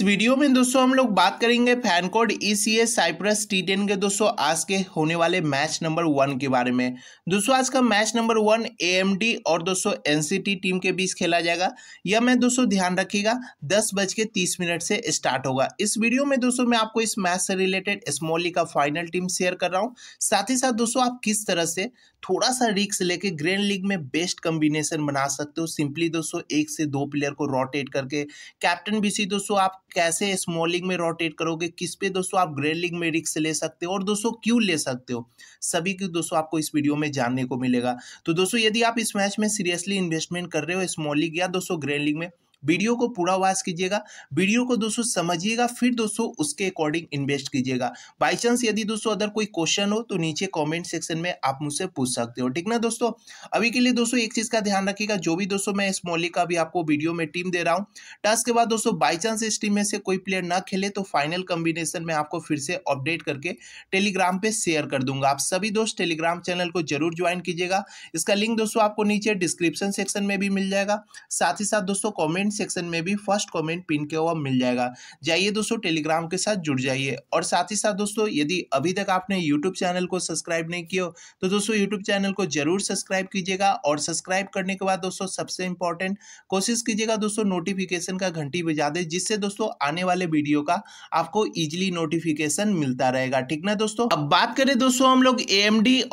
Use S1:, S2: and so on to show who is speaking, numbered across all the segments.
S1: इस वीडियो में दोस्तों हम लोग बात करेंगे fan code E C Cyprus T ten के दोस्तों आज के होने वाले मैच नंबर वन के बारे में दोस्तों आज का मैच नंबर वन ए और दोस्तों एन टीम के बीच खेला जाएगा यह मैं दोस्तों ध्यान रखिएगा दस बज के तीस मिनट से स्टार्ट होगा इस वीडियो में दोस्तों मैं आपको इस मैच से रिलेटेड स्मॉली का फाइनल टीम शेयर कर रहा हूँ साथ ही साथ दोस्तों आप किस तरह से थोड़ा सा रिक्स लेके ग्रैंड लीग में बेस्ट कॉम्बिनेशन बना सकते हो सिंपली दोस्तों एक से दो प्लेयर को रोटेट करके कैप्टन भी दोस्तों आप कैसे स्मॉलिंग में रोटेट करोगे किस पे दोस्तों आप ग्रेलिंग में रिक्स ले सकते हो और दोस्तों क्यों ले सकते हो सभी की दोस्तों आपको इस वीडियो में जानने को मिलेगा तो दोस्तों यदि आप इस मैच में सीरियसली इन्वेस्टमेंट कर रहे हो स्मॉलिंग या दोस्तों ग्रेलिंग में वीडियो को पूरा वॉच कीजिएगा वीडियो को दोस्तों समझिएगा फिर दोस्तों उसके अकॉर्डिंग इन्वेस्ट कीजिएगा बाई चांस यदि दोस्तों अगर कोई क्वेश्चन हो तो नीचे कॉमेंट सेक्शन में आप मुझसे पूछ सकते हो ठीक ना दोस्तों अभी के लिए दोस्तों एक चीज़ का ध्यान रखिएगा जो भी दोस्तों मैं इस मौलिक का भी आपको वीडियो में टीम दे रहा हूँ टास्क के बाद दोस्तों बाई चांस इस टीम में से कोई प्लेयर न खेले तो फाइनल कॉम्बिनेशन में आपको फिर से अपडेट करके टेलीग्राम पे शेयर कर दूंगा आप सभी दोस्त टेलीग्राम चैनल को जरूर ज्वाइन कीजिएगा इसका लिंक दोस्तों आपको नीचे डिस्क्रिप्शन सेक्शन में भी मिल जाएगा साथ ही साथ दोस्तों कॉमेंट सेक्शन में भी फर्स्ट कमेंट पिन किया हुआ मिल जाएगा जाइए दोस्तों टेलीग्राम के साथ जुड़ जाइए और साथ ही साथ दोस्तों यदि अभी तक आपने यूट्यूब चैनल को सब्सक्राइब नहीं किया तो दोस्तों यूट्यूब चैनल को जरूर सब्सक्राइब कीजिएगा और सब्सक्राइब करने के बाद दोस्तों सबसे इंपॉर्टेंट कोशिश कीजिएगा दोस्तों नोटिफिकेशन का घंटी बजा दे जिससे दोस्तों आने वाले वीडियो का आपको इजिली नोटिफिकेशन मिलता रहेगा ठीक ना दोस्तों अब बात करें दोस्तों हम लोग ए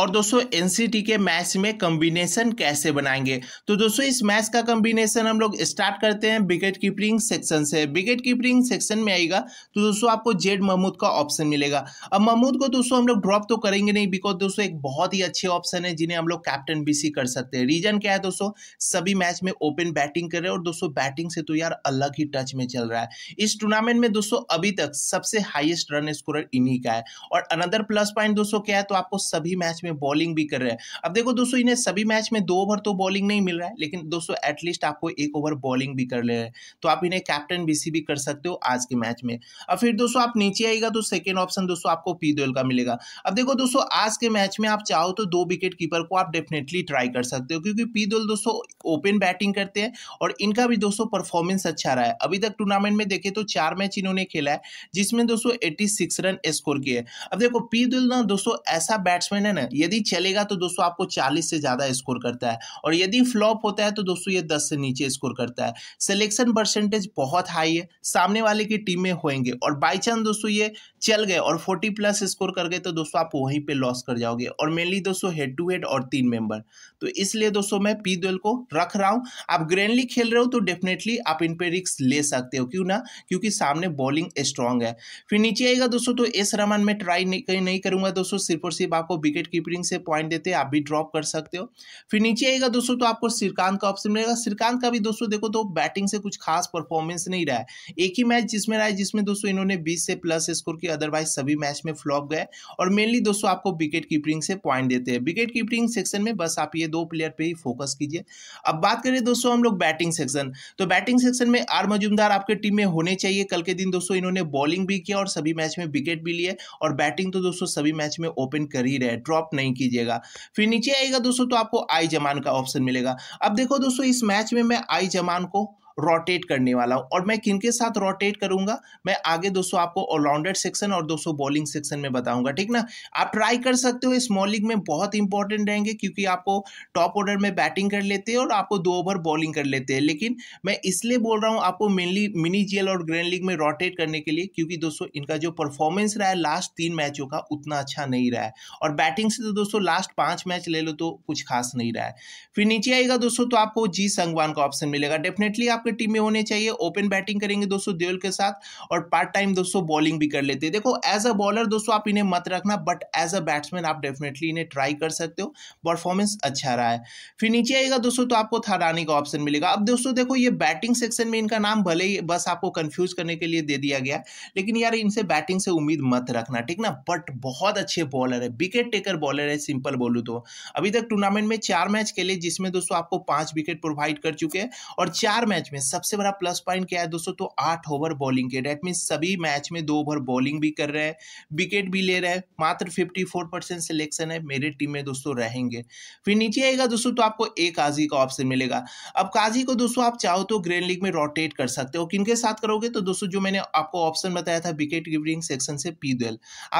S1: और दोस्तों एनसीटी के मैच में कॉम्बिनेशन कैसे बनाएंगे तो दोस्तों इस मैच का कॉम्बिनेशन हम लोग स्टार्ट करते करते हैं विकेट कीपरिंग सेक्शन से विकेट कीपरिंग सेक्शन में आएगा तो दोस्तों आपको जेड महमूद का ऑप्शन मिलेगा अब महमूद को दोस्तों हम लोग ड्रॉप तो करेंगे नहीं बिकॉज दोस्तों एक बहुत ही अच्छे ऑप्शन है जिन्हें हम लोग कैप्टन बीसी कर सकते हैं रीजन क्या है दोस्तों सभी मैच में ओपन बैटिंग कर रहे हैं और दोस्तों बैटिंग से तो यार अलग ही टच में चल रहा है इस टूर्नामेंट में दोस्तों अभी तक सबसे हाइएस्ट रन स्कोर इन्हीं का है और अनदर प्लस पॉइंट दोस्तों क्या है तो आपको सभी मैच में बॉलिंग भी कर रहे हैं अब देखो दोस्तों इन्हें सभी मैच में दो ओवर तो बॉलिंग नहीं मिल रहा है लेकिन दोस्तों एटलीस्ट आपको एक ओवर बॉलिंग भी कर ले हैं तो आप इन्हें कैप्टन बीसी भी कर सकते हो आज के मैच में अब फिर दोस्तों आप नीचे आएगा तो सेकेंड ऑप्शन दोस्तों आपको पी का मिलेगा अब देखो दोस्तों आज के मैच में आप चाहो तो दो विकेट कीपर को आप डेफिनेटली ट्राई कर सकते हो क्योंकि पी दोस्तों ओपन बैटिंग करते हैं और इनका भी दोस्तों परफॉर्मेंस अच्छा रहा है अभी तक टूर्नामेंट में देखे तो चार मैच इन्होंने खेला है जिसमें दोस्तों 86 रन स्कोर किए अब देखो पी दुल ना दोस्तों ऐसा बैट्समैन है ना यदि चलेगा तो दोस्तों आपको 40 से ज़्यादा स्कोर करता है और यदि फ्लॉप होता है तो दोस्तों ये 10 से नीचे स्कोर करता है सिलेक्शन परसेंटेज बहुत हाई है सामने वाले की टीमें होंगे और बाई चांस दोस्तों ये चल गए और फोर्टी प्लस स्कोर कर गए तो दोस्तों आप वहीं पे लॉस कर जाओगे और मेनली दोस्तों हेड टू हेड और तीन मेंबर तो इसलिए दोस्तों मैं पी दुएल को रख रहा हूँ आप ग्रैंडली खेल रहे हो तो डेफिनेटली आप इन पर रिक्स ले सकते हो क्यों ना क्योंकि सामने बॉलिंग स्ट्रांग है फिर नीचे आएगा दोस्तों तो एस रमन में ट्राई नहीं, नहीं करूंगा दोस्तों सिर्फ और सिर्फ आपको विकेट कीपरिंग से पॉइंट देते आप भी ड्रॉप कर सकते हो फिर नीचे आएगा दोस्तों तो आपको श्रीकांत का ऑप्शन मिलेगा श्रीकांत का भी दोस्तों देखो तो बैट बैटिंग से कुछ खास परफॉर्मेंस नहीं रहा है एक ही मैच जिसमें रहा है जिसमें दोस्तों इन्होंने बीस से प्लस स्कोर किया अदरवाइज सभी मैच में फ्लॉप गए और मेनली दोस्तों आपको विकेट कीपरिंग से पॉइंट देते हैं विकेट कीपरिंग सेक्शन में बस आप ये दो प्लेयर पर ही फोकस कीजिए अब बात करिए दोस्तों हम लोग बैटिंग सेक्शन तो बैटिंग सेक्शन में आर मजुमदार आपके टीम में होने चाहिए कल के दिन दोस्तों इन्होंने बॉलिंग भी किया और सभी मैच में विकेट भी लिए और बैटिंग तो दोस्तों सभी मैच में ओपन कर ही रहे ड्रॉप नहीं कीजिएगा फिर नीचे आएगा दोस्तों तो आपको आई जमान का ऑप्शन मिलेगा अब देखो दोस्तों इस मैच में मैं आई जमान को रोटेट करने वाला हूँ और मैं किन के साथ रोटेट करूंगा मैं आगे दोस्तों आपको ऑलराउंडर सेक्शन और दोस्तों बॉलिंग सेक्शन में बताऊंगा ठीक ना आप ट्राई कर सकते हो स्मॉल लीग में बहुत इंपॉर्टेंट रहेंगे क्योंकि आपको टॉप ऑर्डर में बैटिंग कर लेते हैं और आपको दो ओवर बॉलिंग कर लेते हैं लेकिन मैं इसलिए बोल रहा हूँ आपको मेनली मिनी जी और ग्रैंड लीग में रोटेट करने के लिए क्योंकि दोस्तों इनका जो परफॉर्मेंस रहा है लास्ट तीन मैचों का उतना अच्छा नहीं रहा है और बैटिंग से तो दोस्तों लास्ट पांच मैच ले लो तो कुछ खास नहीं रहा है फिर नीचे आएगा दोस्तों तो आपको जी संगवान का ऑप्शन मिलेगा डेफिनेटली आप आपके टीम में होने चाहिए ओपन बैटिंग करेंगे दोस्तों देवल के साथ और पार्ट टाइम दोस्तों बॉलिंग भी कर लेते हैं देखो एज अ बॉलर दोस्तों आप इन्हें मत रखना बट एज अ बैट्समैन आप डेफिनेटली इन्हें ट्राई कर सकते हो परफॉर्मेंस अच्छा रहा है फिर नीचे आएगा दोस्तों तो आपको थारानी का ऑप्शन मिलेगा अब दोस्तों देखो ये बैटिंग सेक्शन में इनका नाम भले ही बस आपको कन्फ्यूज करने के लिए दे दिया गया लेकिन यार इनसे बैटिंग से उम्मीद मत रखना ठीक ना बट बहुत अच्छे बॉलर है विकेट टेकर बॉलर है सिंपल बोलू तो अभी तक टूर्नामेंट में चार मैच खेले जिसमें दोस्तों आपको पांच विकेट प्रोवाइड कर चुके हैं और चार मैच में सबसे बड़ा प्लस पॉइंट क्या है दोस्तों तो आठ ओवर बॉलिंग के डेट मीन सभी मैच में दो ओवर बॉलिंग भी कर रहे हैं विकेट भी ले रहे हैं मात्र फिफ्टी फोर परसेंट सिलेक्शन है मेरे टीम में दोस्तों रहेंगे फिर नीचे आएगा दोस्तों तो आपको ए काजी का ऑप्शन मिलेगा अब काजी को दोस्तों आप चाहो तो ग्रेन लीग में रोटेट कर सकते हो किनके साथ करोगे तो दोस्तों जो मैंने आपको ऑप्शन बताया था विकेट कीपिंग सेक्शन से पी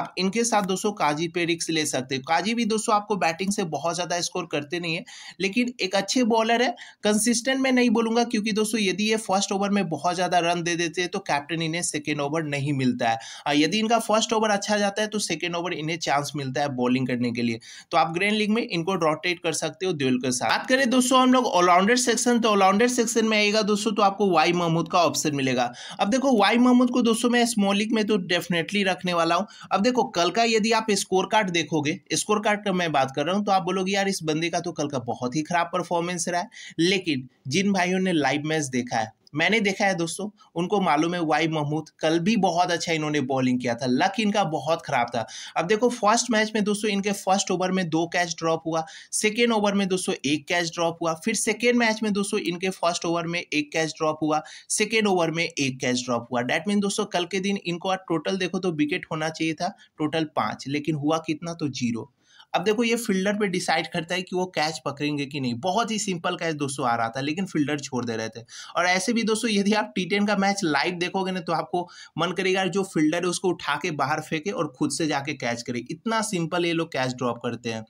S1: आप इनके साथ दोस्तों काजी पे रिक्स ले सकते हो काजी भी दोस्तों आपको बैटिंग से बहुत ज़्यादा स्कोर करते नहीं है लेकिन एक अच्छे बॉलर है कंसिस्टेंट मैं नहीं बोलूंगा क्योंकि दोस्तों तो यदि ये फर्स्ट ओवर में बहुत ज़्यादा रन दे देते हैं तो कैप्टन इन्हें सेकेंड ओवर नहीं मिलता है यदि इनका फर्स्ट ओवर अच्छा जाता है तो सेकेंड ओवर इन्हें चांस मिलता है बॉलिंग करने के लिए तो आप ग्रैंड लीग में इनको रोटेट कर सकते हो ड्यूल के साथ बात करें दोस्तों हम लोग ऑलराउंडर सेक्शन तो ऑलराउंडर सेक्शन में आएगा दोस्तों तो आपको वाई महमूद का ऑप्शन मिलेगा अब देखो वाई महमूद को दोस्तों मैं स्मॉल लीग में तो डेफिनेटली रखने वाला हूँ अब देखो कल का यदि आप स्कोर कार्ड देखोगे स्कोर कार्ड का मैं बात कर रहा हूँ तो आप बोलोगे यार इस बंदे का तो कल का बहुत ही खराब परफॉर्मेंस रहा है लेकिन जिन भाइयों ने लाइव मैच देखा है मैंने देखा है दोस्तों उनको मालूम है वाई महमूद कल भी बहुत अच्छा इन्होंने बॉलिंग किया था लक इनका बहुत खराब था अब देखो फर्स्ट मैच में दोस्तों इनके फर्स्ट ओवर में दो कैच ड्रॉप हुआ सेकेंड ओवर में दोस्तों एक कैच ड्रॉप हुआ फिर सेकेंड मैच में दोस्तों इनके फर्स्ट ओवर में एक कैच ड्रॉप हुआ सेकेंड ओवर में एक कैच ड्रॉप हुआ डैट मीन दोस्तों कल के दिन इनको टोटल देखो तो विकेट होना चाहिए था टोटल पाँच लेकिन हुआ कितना तो जीरो अब देखो ये फील्डर पे डिसाइड करता है कि वो कैच पकड़ेंगे कि नहीं बहुत ही सिंपल कैच दोस्तों आ रहा था लेकिन फील्डर छोड़ दे रहे थे और ऐसे भी दोस्तों यदि आप टी का मैच लाइव देखोगे ना तो आपको मन करेगा जो फील्डर है उसको उठा के बाहर फेंके और खुद से जाके कैच करे इतना सिंपल ये लोग कैच ड्रॉप करते हैं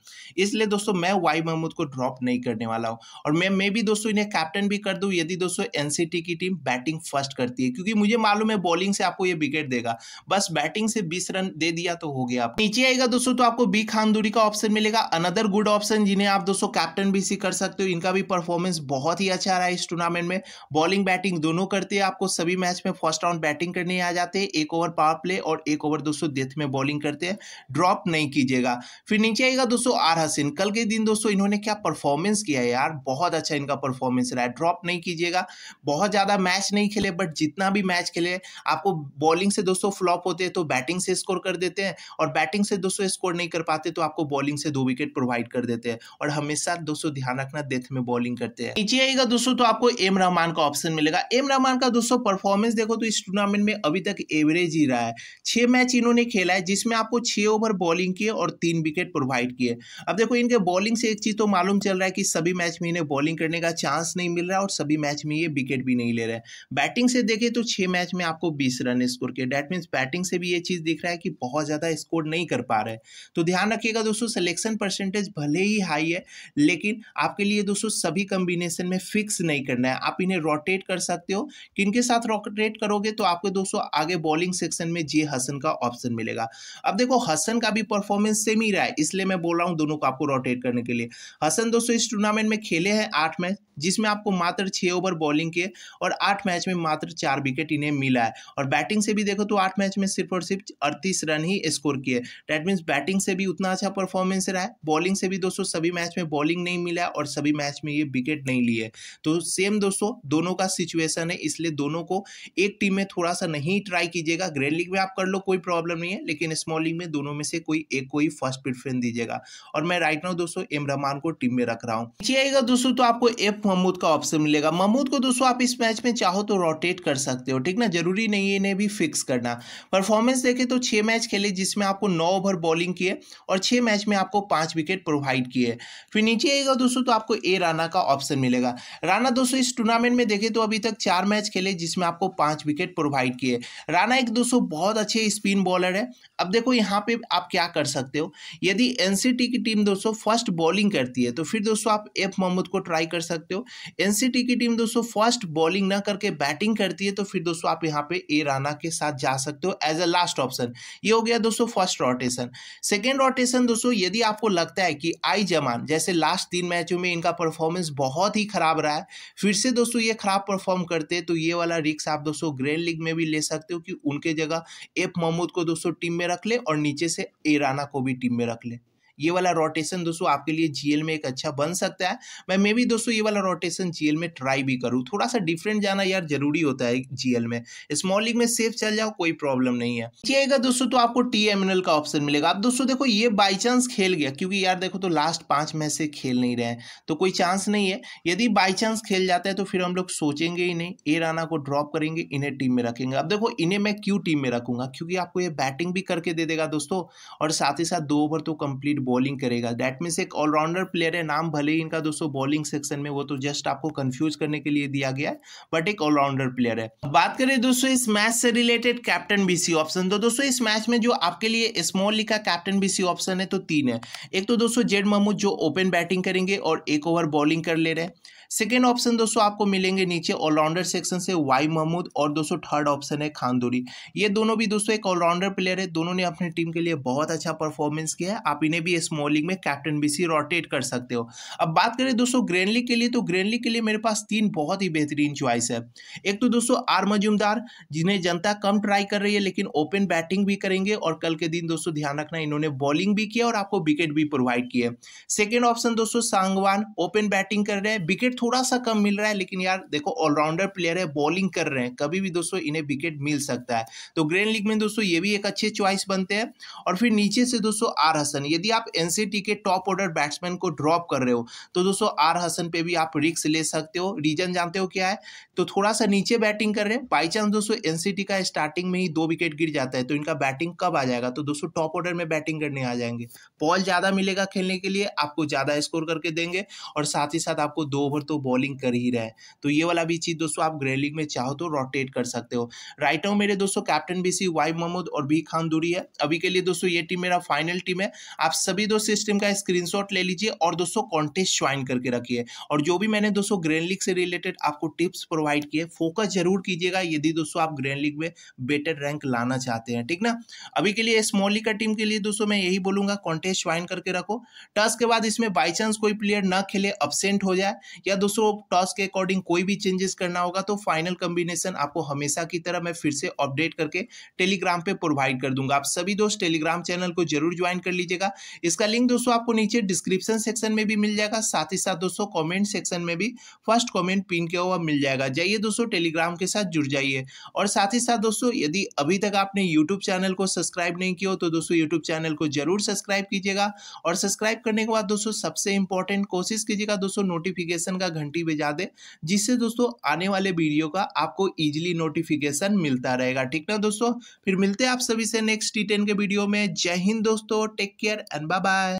S1: इसलिए दोस्तों मैं वाई महमूद को ड्रॉप नहीं करने वाला हूँ और मैं मैं भी दोस्तों इन्हें कैप्टन भी कर दूँ यदि दोस्तों एन की टीम बैटिंग फर्स्ट करती है क्योंकि मुझे मालूम है बॉलिंग से आपको ये विकेट देगा बस बैटिंग से बीस रन दे दिया तो हो गया आप नीचे आएगा दोस्तों तो आपको बी खानदूरी का ऑप्शन मिलेगा अनदर गुड ऑप्शन जिन्हें आप दोस्तों कैप्टन भी सी कर सकते हो इनका भी परफॉर्मेंस बहुत ही अच्छा रहा है इस टूर्नामेंट में बॉलिंग बैटिंग दोनों करते हैं आपको सभी मैच में फर्स्ट राउंड बैटिंग करने आ जाते हैं एक ओवर पावर प्ले और एक ओवर दोस्तों डेथ में बॉलिंग करते हैं ड्रॉप नहीं कीजिएगा फिर नीचे आएगा दोस्तों आर हसिन कल के दिन दोस्तों इन्होंने क्या परफॉर्मेंस किया है यार बहुत अच्छा इनका परफॉर्मेंस रहा है ड्रॉप नहीं कीजिएगा बहुत ज़्यादा मैच नहीं खेले बट जितना भी मैच खेले आपको बॉलिंग से दोस्तों फ्लॉप होते हैं तो बैटिंग से स्कोर कर देते हैं और बैटिंग से दोस्तों स्कोर नहीं कर पाते तो आपको बॉलिंग से दो विकेट प्रोवाइड कर देते हैं और हमेशा दोस्तों ध्यान रखना डेथ में बॉलिंग करते हैं नीचे आएगा दोस्तों तो आपको एम रहमान का ऑप्शन मिलेगा एम रहमान का दोस्तों परफॉर्मेंस देखो तो इस टूर्नामेंट में अभी तक एवरेज ही रहा है छह मैच इन्होंने खेला है जिसमें आपको छह ओवर बॉलिंग किए और तीन विकेट प्रोवाइड किए अब देखो इनके बॉलिंग से एक चीज़ तो मालूम चल रहा है कि सभी मैच में इन्हें बॉलिंग करने का चांस नहीं मिल रहा और सभी मैच में ये विकेट भी नहीं ले रहे बैटिंग से देखे तो छह मैच में आपको बीस रन स्कोर किए डेट मीन बैटिंग से भी ये चीज़ दिख रहा है कि बहुत ज़्यादा स्कोर नहीं कर पा रहे तो ध्यान रखिएगा दोस्तों सिलेक्शन परसेंटेज भले ही हाई है लेकिन आपके लिए दोस्तों सभी कम्बिनेशन में फिक्स नहीं करना है आप इन्हें रोटेट कर सकते हो किन के साथ रोटेट करोगे तो आपको दोस्तों आगे बॉलिंग सेक्शन में जे हसन का ऑप्शन मिलेगा अब देखो हसन का भी परफॉर्मेंस सेम ही रहा है इसलिए मैं बोल रहा हूँ दोनों को आपको रोटेट करने के लिए हसन दोस्तों इस टूर्नामेंट में खेले हैं आठ मैच जिसमें आपको मात्र छः ओवर बॉलिंग के और आठ मैच में मात्र चार विकेट इन्हें मिला है और बैटिंग से भी देखो तो आठ मैच में सिर्फ और सिर्फ अड़तीस रन ही स्कोर किए डैट मीन्स बैटिंग से भी उतना अच्छा परफॉर्मेंस रहा है बॉलिंग से भी दोस्तों सभी मैच में बॉलिंग नहीं मिला और सभी मैच में ये विकेट नहीं लिए तो सेम दोस्तों दोनों का सिचुएसन है इसलिए दोनों को एक टीम में थोड़ा सा नहीं ट्राई कीजिएगा ग्रेड लीग में आप कर लो कोई प्रॉब्लम नहीं है लेकिन स्मॉल लीग में दोनों में से कोई एक को ही फर्स्ट प्रिफरेंस दीजिएगा और मैं राइट नाउ दोस्तों एम रहमान को टीम में रख रहा हूँ दोस्तों तो आपको एफ महमूद का ऑप्शन मिलेगा महमूद को दोस्तों आप इस मैच में चाहो तो रोटेट कर सकते हो ठीक ना जरूरी नहीं है इन्हें भी फिक्स करना परफॉर्मेंस देखें तो छः मैच खेले जिसमें आपको नौ ओवर बॉलिंग किए और छः मैच में आपको पाँच विकेट प्रोवाइड किए फिर नीचे आएगा दोस्तों तो आपको ए राना का ऑप्शन मिलेगा राना दोस्तों इस टूर्नामेंट में देखें तो अभी तक चार मैच खेले जिसमें आपको पाँच विकेट प्रोवाइड किए राना एक दोस्तों बहुत अच्छे स्पिन बॉलर है अब देखो यहाँ पे आप क्या कर सकते हो यदि एनसीटी की टीम दोस्तों फर्स्ट बॉलिंग करती है तो फिर दोस्तों आप एफ मोहम्मद को ट्राई कर सकते सकते हो एनसीटी की टीम दोस्तों फर्स्ट बॉलिंग ना करके बैटिंग करती है तो फिर दोस्तों आप यहाँ पे ए राना के साथ जा सकते हो एज अ लास्ट ऑप्शन ये हो गया दोस्तों फर्स्ट रोटेशन सेकेंड रोटेशन दोस्तों यदि आपको लगता है कि आई जमान जैसे लास्ट तीन मैचों में इनका परफॉर्मेंस बहुत ही खराब रहा है फिर से दोस्तों ये खराब परफॉर्म करते हैं तो ये वाला रिक्स आप दोस्तों ग्रैंड लीग में भी ले सकते हो कि उनके जगह एफ मोहम्मद को दोस्तों टीम में रख ले और नीचे से ए राना को भी टीम में रख ले ये वाला रोटेशन दोस्तों आपके लिए जीएल में एक अच्छा बन सकता है मैं मे भी दोस्तों ये वाला रोटेशन जीएल में ट्राई भी करूँ थोड़ा सा डिफरेंट जाना यार जरूरी होता है जीएल में स्मॉल लीग में सेफ चल जाओ कोई प्रॉब्लम नहीं है आएगा दोस्तों तो आपको टी का ऑप्शन मिलेगा अब दोस्तों देखो ये बाई चांस खेल गया क्योंकि यार देखो तो लास्ट पांच मैच से खेल नहीं रहे तो कोई चांस नहीं है यदि बाई चांस खेल जाता है तो फिर हम लोग सोचेंगे ही नहीं ए राना को ड्रॉप करेंगे इन्हें टीम में रखेंगे अब देखो इन्हें मैं क्यों टीम में रखूंगा क्योंकि आपको ये बैटिंग भी करके दे देगा दोस्तों और साथ ही साथ दो ओवर तो कंप्लीट बॉलिंग करेगा दैट मीन्स एक ऑलराउंडर प्लेयर है नाम भले ही इनका दोस्तों बॉलिंग सेक्शन में वो तो जस्ट आपको कंफ्यूज करने के लिए दिया गया है बट एक ऑलराउंडर प्लेयर है बात करें दोस्तों इस मैच से रिलेटेड कैप्टन बीसी ऑप्शन तो दोस्तों इस मैच में जो आपके लिए स्मॉल लिखा का कैप्टन बीसी ऑप्शन है तो तीन है एक तो दोस्तों जेड महमूद जो ओपन बैटिंग करेंगे और एक ओवर बॉलिंग कर ले रहे हैं सेकेंड ऑप्शन दोस्तों आपको मिलेंगे नीचे ऑलराउंडर सेक्शन से वाई महमूद और दोस्तों थर्ड ऑप्शन है खानदोरी ये दोनों भी दोस्तों एक ऑलराउंडर प्लेयर है दोनों ने अपनी टीम के लिए बहुत अच्छा परफॉर्मेंस किया है आप इन्हें भी स्मॉल लीग में कैप्टन बीसी रोटेट कर सकते हो अब बात करें दोस्तों ग्रेनली के लिए तो ग्रेनली के लिए मेरे पास तीन बहुत ही बेहतरीन च्वाइस है एक तो दोस्तों आर मजूमदार जिन्हें जनता कम ट्राई कर रही है लेकिन ओपन बैटिंग भी करेंगे और कल के दिन दोस्तों ध्यान रखना इन्होंने बॉलिंग भी किया और आपको विकेट भी प्रोवाइड किए सेकेंड ऑप्शन दोस्तों सांगवान ओपन बैटिंग कर रहे हैं विकेट थोड़ा सा कम मिल रहा है लेकिन यार देखो ऑलराउंडर प्लेयर है बॉलिंग कर रहे हैं कभी भी दोस्तों इन्हें विकेट मिल सकता है तो ग्रेन लीग में दोस्तों ये भी एक अच्छे चॉइस बनते हैं और फिर नीचे से दोस्तों आर हसन यदि आप एनसीटी के टॉप ऑर्डर बैट्समैन को ड्रॉप कर रहे हो तो दोस्तों आर हसन पे भी आप रिक्स ले सकते हो रीजन जानते हो क्या है तो थोड़ा सा नीचे बैटिंग कर रहे हैं बाई चांस दोस्तों एनसीटी का स्टार्टिंग में ही दो विकेट गिर जाता है तो इनका बैटिंग कब आ जाएगा तो दोस्तों टॉप ऑर्डर में बैटिंग करने आ जाएंगे बॉल ज़्यादा मिलेगा खेलने के लिए आपको ज़्यादा स्कोर करके देंगे और साथ ही साथ आपको दो ओवर तो बॉलिंग कर ही रहे हैं तो ये वाला भी चीज़ दोस्तों आप ग्रे लीग में चाहो तो रोटेट कर सकते हो राइट नाउ मेरे दोस्तों कैप्टन सी वाई मोहम्मद और बी खान दूरी है अभी के लिए दोस्तों ये टीम मेरा फाइनल टीम है आप सभी दो सिस्टम का स्क्रीन ले लीजिए और दोस्तों कॉन्टेस्ट ज्वाइन करके रखिए और जो भी मैंने दोस्तों ग्रेन लीग से रिलेटेड आपको टिप्स प्रोवाइड किए फोकस जरूर कीजिएगा यदि दोस्तों आप ग्रेन लीग में बेटर रैंक लाना चाहते हैं ठीक ना अभी के लिए स्मॉल लीग का टीम के लिए दोस्तों मैं यही बोलूंगा कॉन्टेस्ट ज्वाइन करके रखो टस के बाद इसमें बाई चांस कोई प्लेयर ना खेले अपसेंट हो जाए या दोस्तों टॉस के अकॉर्डिंग कोई भी चेंजेस करना होगा तो फाइनल कम्बिनेशन आपको हमेशा की तरह मैं फिर से अपडेट करके टेलीग्राम पे प्रोवाइड कर दूंगा आप सभी दोस्त टेलीग्राम चैनल को जरूर ज्वाइन कर लीजिएगा इसका लिंक दोस्तों आपको नीचे डिस्क्रिप्शन सेक्शन में भी मिल जाएगा साथ ही साथ दोस्तों कॉमेंट सेक्शन में भी फर्स्ट कॉमेंट पिन किया हुआ मिल जाएगा जाइए दोस्तों टेलीग्राम के साथ जुड़ जाइए और साथ ही साथ दोस्तों यदि अभी तक आपने यूट्यूब चैनल को सब्सक्राइब नहीं किया हो तो दोस्तों यूट्यूब चैनल को जरूर सब्सक्राइब कीजिएगा और सब्सक्राइब करने के बाद दोस्तों सबसे इंपॉर्टेंट कोशिश कीजिएगा दोस्तों नोटिफिकेशन का घंटी बजा दें जिससे दोस्तों आने वाले वीडियो का आपको ईजिली नोटिफिकेशन मिलता रहेगा ठीक ना दोस्तों फिर मिलते हैं आप सभी से नेक्स्ट टी के वीडियो में जय हिंद दोस्तों टेक केयर एंड बाय